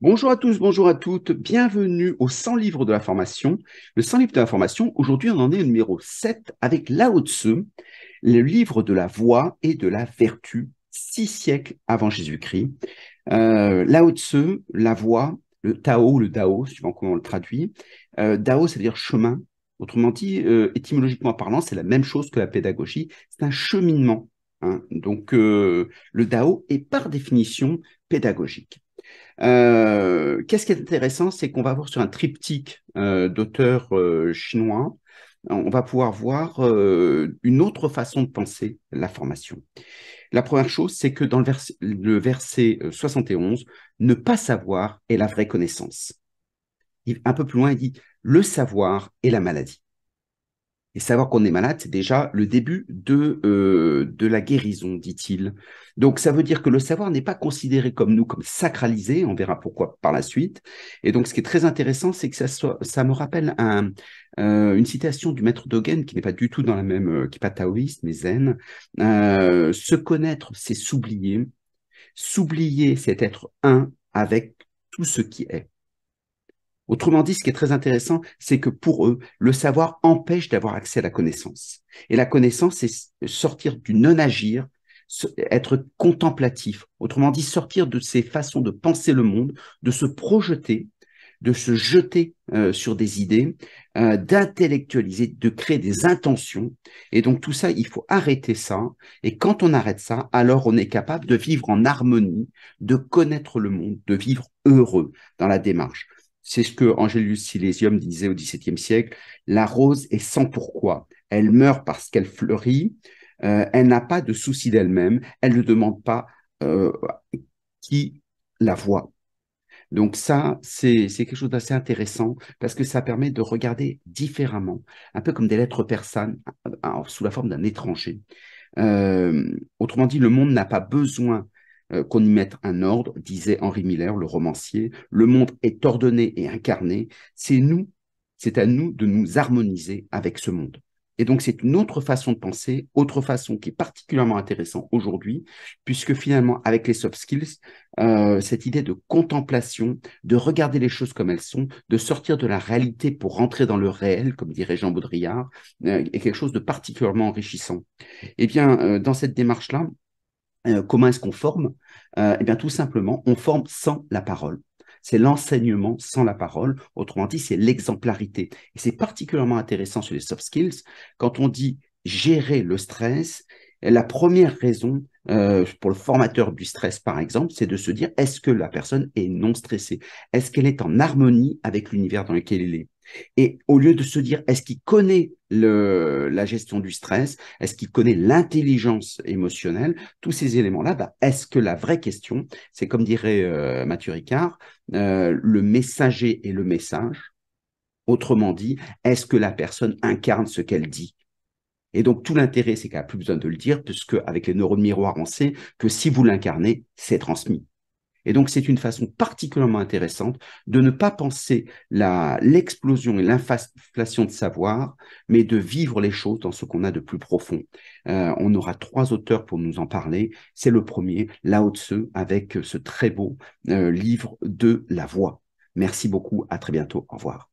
Bonjour à tous, bonjour à toutes, bienvenue au 100 livres de la formation. Le 100 livres de la formation, aujourd'hui on en est au numéro 7 avec Lao Tzu, le livre de la voix et de la vertu, six siècles avant Jésus-Christ. Euh, Lao Tzu, la voix, le Tao, le Dao, suivant comment on le traduit. Euh, Dao, c'est-à-dire chemin. Autrement dit, euh, étymologiquement parlant, c'est la même chose que la pédagogie, c'est un cheminement. Hein. Donc euh, le Dao est par définition pédagogique. Euh, qu'est-ce qui est intéressant, c'est qu'on va voir sur un triptyque d'auteur d'auteurs euh, chinois, euh, on va pouvoir voir une autre façon de penser la formation. La première chose, c'est que dans le, le verset 71, ne pas savoir est la vraie connaissance. Un peu plus loin, il dit, le savoir est la maladie. Et savoir qu'on est malade, c'est déjà le début de, euh, de la guérison, dit-il. Donc ça veut dire que le savoir n'est pas considéré comme nous, comme sacralisé, on verra pourquoi par la suite. Et donc ce qui est très intéressant, c'est que ça, ça me rappelle euh, une citation du maître Dogen, qui n'est pas du tout dans la même, euh, qui n'est pas taoïste, mais zen. se connaître, c'est s'oublier. S'oublier, c'est être un avec tout ce qui est. Autrement dit, ce qui est très intéressant, c'est que pour eux, le savoir empêche d'avoir accès à la connaissance. Et la connaissance, c'est sortir du non-agir, être contemplatif. Autrement dit, sortir de ces façons de penser le monde, de se projeter, de se jeter euh, sur des idées, euh, d'intellectualiser, de créer des intentions. Et donc tout ça, il faut arrêter ça. Et quand on arrête ça, alors on est capable de vivre en harmonie, de connaître le monde, de vivre heureux dans la démarche. C'est ce que Angelus Silesium disait au XVIIe siècle. La rose est sans pourquoi. Elle meurt parce qu'elle fleurit. Euh, elle n'a pas de souci d'elle-même. Elle ne demande pas euh, qui la voit. Donc ça, c'est quelque chose d'assez intéressant parce que ça permet de regarder différemment, un peu comme des lettres persanes euh, sous la forme d'un étranger. autrement dit, le monde n'a pas besoin euh, qu'on y mette un ordre, disait Henri Miller, le romancier. Le monde est ordonné et incarné. C'est nous, c'est à nous de nous harmoniser avec ce monde. Et donc c'est une autre façon de penser, autre façon qui est particulièrement intéressante aujourd'hui, puisque finalement avec les soft skills, euh, cette idée de contemplation, de regarder les choses comme elles sont, de sortir de la réalité pour rentrer dans le réel, comme dirait Jean Baudrillard, euh, est quelque chose de particulièrement enrichissant. et eh bien, dans cette démarche-là, euh, comment est-ce qu'on forme euh, Eh bien, tout simplement, on forme sans la parole. C'est l'enseignement sans la parole. Autrement dit, c'est l'exemplarité. Et c'est particulièrement intéressant sur les soft skills quand on dit gérer le stress. La première raison euh, pour le formateur du stress, par exemple, c'est de se dire est-ce que la personne est non stressée Est-ce qu'elle est en harmonie avec l'univers dans lequel elle est et au lieu de se dire, est-ce qu'il connaît la gestion du stress, est-ce qu'il connaît l'intelligence émotionnelle, tous ces éléments-là, bah, est-ce que la vraie question, c'est comme dirait euh, Mathieu Ricard, euh, le messager et le message, autrement dit, est-ce que la personne incarne ce qu'elle dit et donc tout l'intérêt, c'est qu'elle n'a plus besoin de le dire, puisque avec les neurones miroirs, on sait que si vous l'incarnez, c'est transmis. Et donc, c'est une façon particulièrement intéressante de ne pas penser l'explosion et l'inflation de savoir, mais de vivre les choses dans ce qu'on a de plus profond. Euh, on aura trois auteurs pour nous en parler. C'est le premier, Lao Tzu, avec ce très beau euh, livre de la voix. Merci beaucoup, à très bientôt, au revoir.